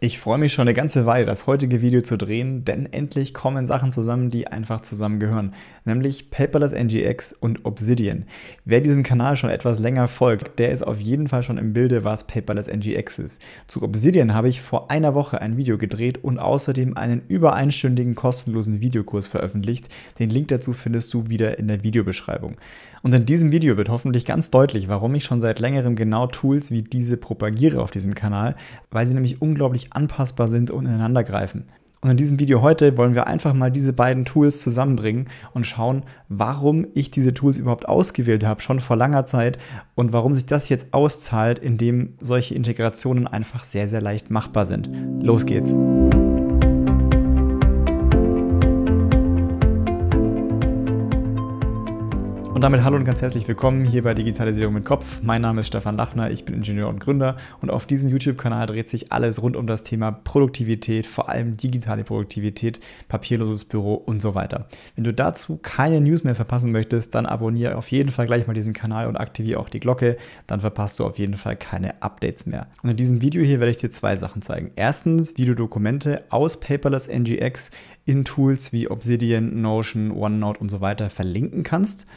Ich freue mich schon eine ganze Weile, das heutige Video zu drehen, denn endlich kommen Sachen zusammen, die einfach zusammengehören, nämlich Paperless NGX und Obsidian. Wer diesem Kanal schon etwas länger folgt, der ist auf jeden Fall schon im Bilde, was Paperless NGX ist. Zu Obsidian habe ich vor einer Woche ein Video gedreht und außerdem einen über einstündigen kostenlosen Videokurs veröffentlicht. Den Link dazu findest du wieder in der Videobeschreibung. Und in diesem Video wird hoffentlich ganz deutlich, warum ich schon seit längerem genau Tools wie diese propagiere auf diesem Kanal, weil sie nämlich unglaublich anpassbar sind und ineinander greifen. Und in diesem Video heute wollen wir einfach mal diese beiden Tools zusammenbringen und schauen, warum ich diese Tools überhaupt ausgewählt habe, schon vor langer Zeit und warum sich das jetzt auszahlt, indem solche Integrationen einfach sehr, sehr leicht machbar sind. Los geht's! Und damit hallo und ganz herzlich willkommen hier bei Digitalisierung mit Kopf. Mein Name ist Stefan Lachner, ich bin Ingenieur und Gründer und auf diesem YouTube-Kanal dreht sich alles rund um das Thema Produktivität, vor allem digitale Produktivität, papierloses Büro und so weiter. Wenn du dazu keine News mehr verpassen möchtest, dann abonniere auf jeden Fall gleich mal diesen Kanal und aktiviere auch die Glocke, dann verpasst du auf jeden Fall keine Updates mehr. Und in diesem Video hier werde ich dir zwei Sachen zeigen. Erstens, wie du Dokumente aus Paperless NGX in Tools wie Obsidian, Notion, OneNote und so weiter verlinken kannst.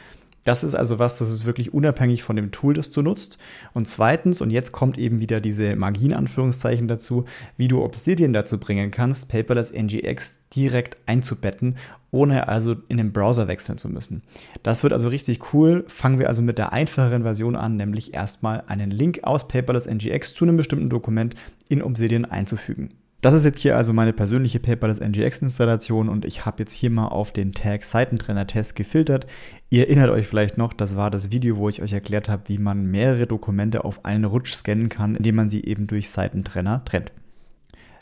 Das ist also was, das ist wirklich unabhängig von dem Tool, das du nutzt. Und zweitens, und jetzt kommt eben wieder diese Magie in Anführungszeichen dazu, wie du Obsidian dazu bringen kannst, Paperless NGX direkt einzubetten, ohne also in den Browser wechseln zu müssen. Das wird also richtig cool. Fangen wir also mit der einfacheren Version an, nämlich erstmal einen Link aus Paperless NGX zu einem bestimmten Dokument in Obsidian einzufügen. Das ist jetzt hier also meine persönliche Paperless NGX Installation und ich habe jetzt hier mal auf den Tag Seitentrenner Test gefiltert. Ihr erinnert euch vielleicht noch, das war das Video, wo ich euch erklärt habe, wie man mehrere Dokumente auf einen Rutsch scannen kann, indem man sie eben durch Seitentrenner trennt.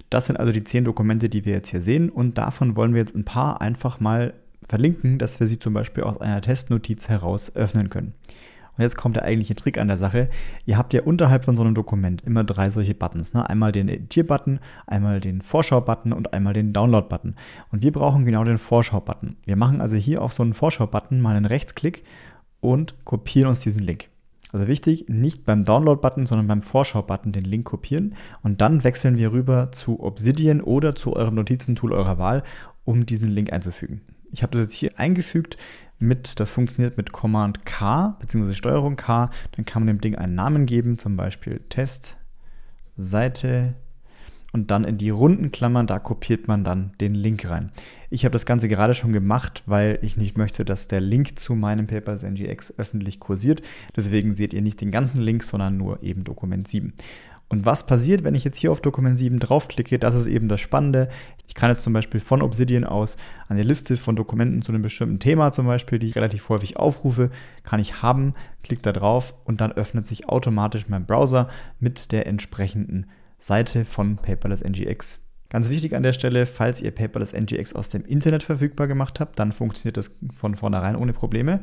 Das sind also die zehn Dokumente, die wir jetzt hier sehen und davon wollen wir jetzt ein paar einfach mal verlinken, dass wir sie zum Beispiel aus einer Testnotiz heraus öffnen können. Und jetzt kommt der eigentliche Trick an der Sache. Ihr habt ja unterhalb von so einem Dokument immer drei solche Buttons. Ne? Einmal den Editier-Button, einmal den Vorschau-Button und einmal den Download-Button. Und wir brauchen genau den Vorschau-Button. Wir machen also hier auf so einen Vorschau-Button mal einen Rechtsklick und kopieren uns diesen Link. Also wichtig, nicht beim Download-Button, sondern beim Vorschau-Button den Link kopieren und dann wechseln wir rüber zu Obsidian oder zu eurem Notizentool eurer Wahl, um diesen Link einzufügen. Ich habe das jetzt hier eingefügt mit, das funktioniert mit Command K bzw. Steuerung K, dann kann man dem Ding einen Namen geben, zum Beispiel Test Seite und dann in die runden Klammern, da kopiert man dann den Link rein. Ich habe das Ganze gerade schon gemacht, weil ich nicht möchte, dass der Link zu meinem Papers NGX öffentlich kursiert. Deswegen seht ihr nicht den ganzen Link, sondern nur eben Dokument 7. Und was passiert, wenn ich jetzt hier auf Dokument 7 draufklicke? Das ist eben das Spannende. Ich kann jetzt zum Beispiel von Obsidian aus eine Liste von Dokumenten zu einem bestimmten Thema zum Beispiel, die ich relativ häufig aufrufe, kann ich haben, klicke da drauf und dann öffnet sich automatisch mein Browser mit der entsprechenden Seite von Paperless NGX. Ganz wichtig an der Stelle, falls ihr Paperless NGX aus dem Internet verfügbar gemacht habt, dann funktioniert das von vornherein ohne Probleme.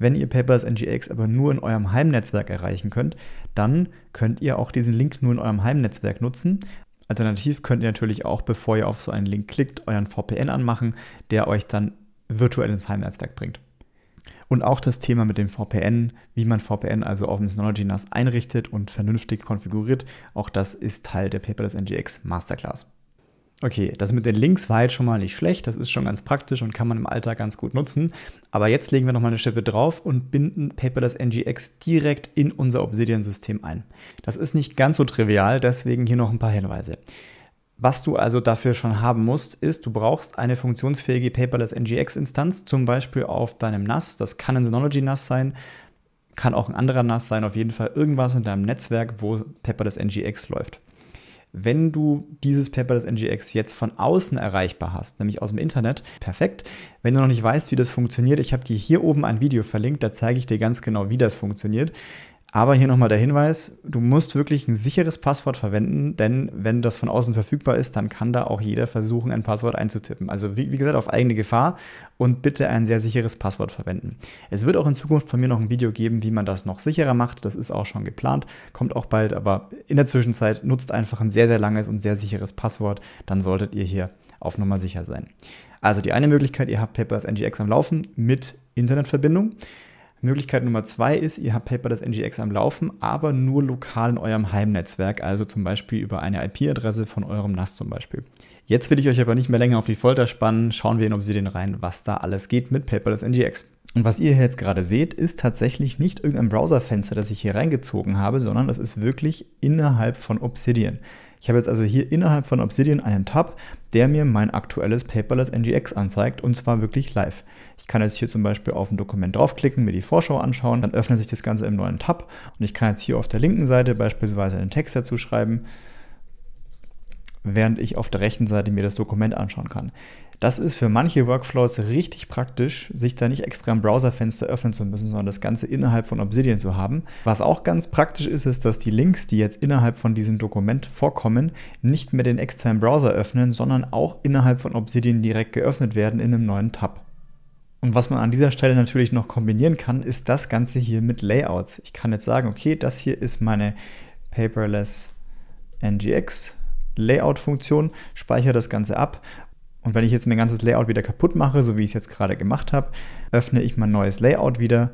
Wenn ihr Papers NGX aber nur in eurem Heimnetzwerk erreichen könnt, dann könnt ihr auch diesen Link nur in eurem Heimnetzwerk nutzen. Alternativ könnt ihr natürlich auch, bevor ihr auf so einen Link klickt, euren VPN anmachen, der euch dann virtuell ins Heimnetzwerk bringt. Und auch das Thema mit dem VPN, wie man VPN, also Open Synology NAS, einrichtet und vernünftig konfiguriert, auch das ist Teil der Paperless NGX Masterclass. Okay, das mit den Links war jetzt schon mal nicht schlecht, das ist schon ganz praktisch und kann man im Alltag ganz gut nutzen. Aber jetzt legen wir nochmal eine Schippe drauf und binden Paperless NGX direkt in unser Obsidian-System ein. Das ist nicht ganz so trivial, deswegen hier noch ein paar Hinweise. Was du also dafür schon haben musst, ist, du brauchst eine funktionsfähige Paperless NGX-Instanz, zum Beispiel auf deinem NAS. Das kann ein Synology NAS sein, kann auch ein anderer NAS sein, auf jeden Fall irgendwas in deinem Netzwerk, wo Paperless NGX läuft. Wenn du dieses Paperless NGX jetzt von außen erreichbar hast, nämlich aus dem Internet, perfekt. Wenn du noch nicht weißt, wie das funktioniert, ich habe dir hier oben ein Video verlinkt, da zeige ich dir ganz genau, wie das funktioniert. Aber hier nochmal der Hinweis, du musst wirklich ein sicheres Passwort verwenden, denn wenn das von außen verfügbar ist, dann kann da auch jeder versuchen, ein Passwort einzutippen. Also wie, wie, gesagt, auf eigene Gefahr und bitte ein sehr sicheres Passwort verwenden. Es wird auch in Zukunft von mir noch ein Video geben, wie man das noch sicherer macht. Das ist auch schon geplant, kommt auch bald, aber in der Zwischenzeit nutzt einfach ein sehr, sehr langes und sehr sicheres Passwort. Dann solltet ihr hier auf Nummer sicher sein. Also die eine Möglichkeit, ihr habt Paper NGX am Laufen mit Internetverbindung. Möglichkeit Nummer zwei ist, ihr habt Paperless NGX am Laufen, aber nur lokal in eurem Heimnetzwerk, also zum Beispiel über eine IP-Adresse von eurem NAS zum Beispiel. Jetzt will ich euch aber nicht mehr länger auf die Folter spannen. Schauen wir in Obsidian rein, was da alles geht mit Paperless NGX. Und was ihr hier jetzt gerade seht, ist tatsächlich nicht irgendein Browserfenster, das ich hier reingezogen habe, sondern das ist wirklich innerhalb von Obsidian. Ich habe jetzt also hier innerhalb von Obsidian einen Tab, der mir mein aktuelles Paperless NGX anzeigt und zwar wirklich live. Ich kann jetzt hier zum Beispiel auf ein Dokument draufklicken, mir die Vorschau anschauen, dann öffnet sich das Ganze im neuen Tab und ich kann jetzt hier auf der linken Seite beispielsweise einen Text dazu schreiben, während ich auf der rechten Seite mir das Dokument anschauen kann. Das ist für manche Workflows richtig praktisch, sich da nicht extra ein Browserfenster öffnen zu müssen, sondern das Ganze innerhalb von Obsidian zu haben. Was auch ganz praktisch ist, ist, dass die Links, die jetzt innerhalb von diesem Dokument vorkommen, nicht mehr den externen Browser öffnen, sondern auch innerhalb von Obsidian direkt geöffnet werden in einem neuen Tab. Und was man an dieser Stelle natürlich noch kombinieren kann, ist das Ganze hier mit Layouts. Ich kann jetzt sagen, okay, das hier ist meine Paperless NGX Layout-Funktion, speichere das Ganze ab und wenn ich jetzt mein ganzes Layout wieder kaputt mache, so wie ich es jetzt gerade gemacht habe, öffne ich mein neues Layout wieder.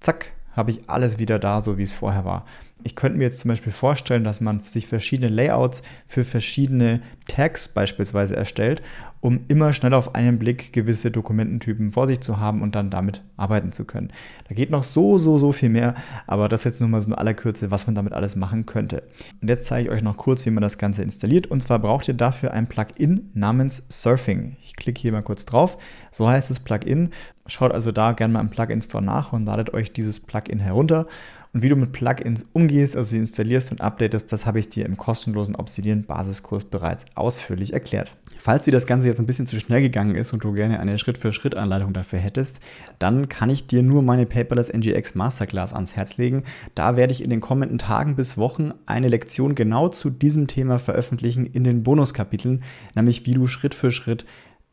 Zack, habe ich alles wieder da, so wie es vorher war ich könnte mir jetzt zum Beispiel vorstellen, dass man sich verschiedene Layouts für verschiedene Tags beispielsweise erstellt, um immer schnell auf einen Blick gewisse Dokumententypen vor sich zu haben und dann damit arbeiten zu können. Da geht noch so, so, so viel mehr, aber das ist jetzt nur mal so in aller Kürze, was man damit alles machen könnte. Und jetzt zeige ich euch noch kurz, wie man das Ganze installiert. Und zwar braucht ihr dafür ein Plugin namens Surfing. Ich klicke hier mal kurz drauf. So heißt das Plugin. Schaut also da gerne mal im Plugin Store nach und ladet euch dieses Plugin herunter. Und wie du mit Plugins umgehst, also sie installierst und updatest, das habe ich dir im kostenlosen Obsidian-Basiskurs bereits ausführlich erklärt. Falls dir das Ganze jetzt ein bisschen zu schnell gegangen ist und du gerne eine Schritt-für-Schritt-Anleitung dafür hättest, dann kann ich dir nur meine Paperless NGX Masterclass ans Herz legen. Da werde ich in den kommenden Tagen bis Wochen eine Lektion genau zu diesem Thema veröffentlichen in den Bonuskapiteln, nämlich wie du Schritt für Schritt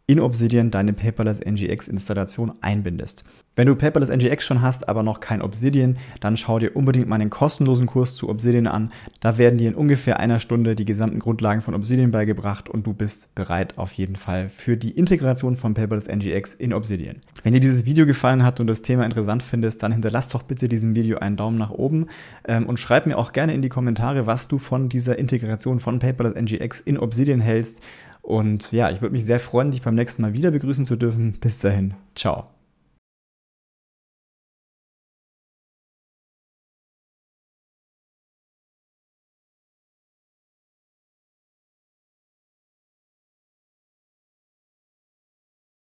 in Obsidian deine Paperless NGX Installation einbindest. Wenn du Paperless NGX schon hast, aber noch kein Obsidian, dann schau dir unbedingt meinen kostenlosen Kurs zu Obsidian an. Da werden dir in ungefähr einer Stunde die gesamten Grundlagen von Obsidian beigebracht und du bist bereit auf jeden Fall für die Integration von Paperless NGX in Obsidian. Wenn dir dieses Video gefallen hat und das Thema interessant findest, dann hinterlass doch bitte diesem Video einen Daumen nach oben ähm, und schreib mir auch gerne in die Kommentare, was du von dieser Integration von Paperless NGX in Obsidian hältst. Und ja, ich würde mich sehr freuen, dich beim nächsten Mal wieder begrüßen zu dürfen. Bis dahin, ciao.